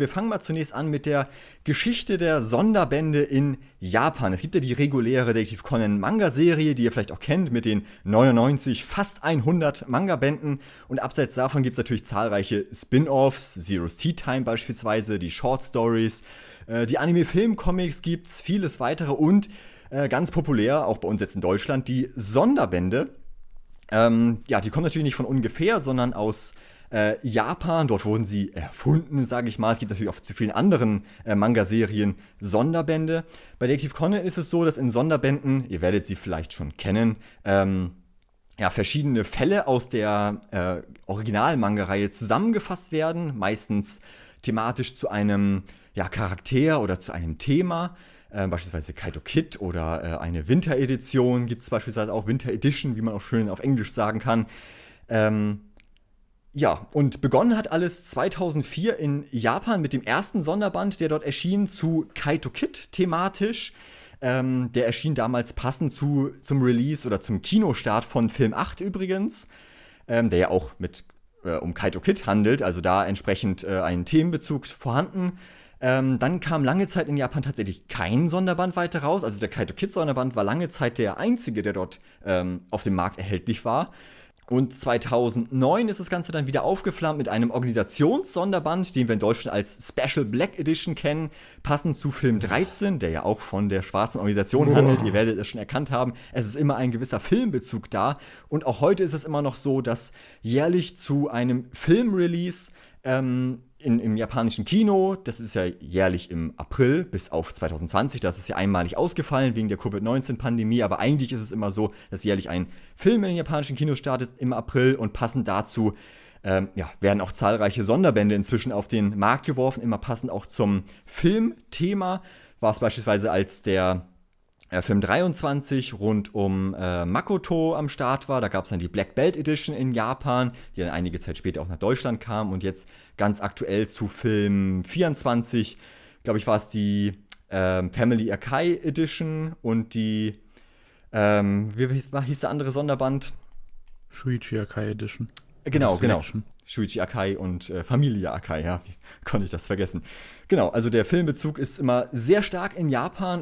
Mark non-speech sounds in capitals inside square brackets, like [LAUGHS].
Wir fangen mal zunächst an mit der Geschichte der Sonderbände in Japan. Es gibt ja die reguläre Detective Conan Manga-Serie, die ihr vielleicht auch kennt, mit den 99, fast 100 Manga-Bänden. Und abseits davon gibt es natürlich zahlreiche Spin-offs, Zero's Tea Time beispielsweise, die Short Stories, äh, die Anime-Film-Comics gibt es, vieles weitere und äh, ganz populär, auch bei uns jetzt in Deutschland, die Sonderbände. Ähm, ja, die kommen natürlich nicht von ungefähr, sondern aus äh, Japan. Dort wurden sie erfunden, sage ich mal. Es gibt natürlich auch zu vielen anderen äh, Manga-Serien Sonderbände. Bei Detective Conan ist es so, dass in Sonderbänden, ihr werdet sie vielleicht schon kennen, ähm, ja, verschiedene Fälle aus der äh, Original-Manga-Reihe zusammengefasst werden, meistens thematisch zu einem ja, Charakter oder zu einem Thema. Äh, beispielsweise Kaito Kid oder äh, eine Winteredition gibt es beispielsweise auch Winter Edition, wie man auch schön auf Englisch sagen kann. Ähm, ja, und begonnen hat alles 2004 in Japan mit dem ersten Sonderband, der dort erschien, zu Kaito Kid thematisch. Ähm, der erschien damals passend zu, zum Release oder zum Kinostart von Film 8 übrigens, ähm, der ja auch mit äh, um Kaito Kid handelt, also da entsprechend äh, ein Themenbezug vorhanden. Ähm, dann kam lange Zeit in Japan tatsächlich kein Sonderband weiter raus. Also der Kaito Kid Sonderband war lange Zeit der einzige, der dort ähm, auf dem Markt erhältlich war. Und 2009 ist das Ganze dann wieder aufgeflammt mit einem Organisationssonderband, den wir in Deutschland als Special Black Edition kennen, passend zu Film 13, der ja auch von der schwarzen Organisation handelt. Ihr werdet es schon erkannt haben. Es ist immer ein gewisser Filmbezug da. Und auch heute ist es immer noch so, dass jährlich zu einem Filmrelease ähm, in, im japanischen Kino, das ist ja jährlich im April bis auf 2020, das ist ja einmalig ausgefallen wegen der Covid-19-Pandemie, aber eigentlich ist es immer so, dass jährlich ein Film in den japanischen Kinos startet im April und passend dazu ähm, ja, werden auch zahlreiche Sonderbände inzwischen auf den Markt geworfen, immer passend auch zum Filmthema. War es beispielsweise, als der äh, Film 23 rund um äh, Makoto am Start war. Da gab es dann die Black Belt Edition in Japan, die dann einige Zeit später auch nach Deutschland kam und jetzt ganz aktuell zu Film 24, glaube ich, war es die ähm, Family Akai Edition und die, ähm, wie hieß, hieß der andere Sonderband? Shuichi Akai Edition. Äh, genau, genau. Shuichi Akai und äh, Familie Akai, ja, [LAUGHS] wie konnte ich das vergessen? Genau, also der Filmbezug ist immer sehr stark in Japan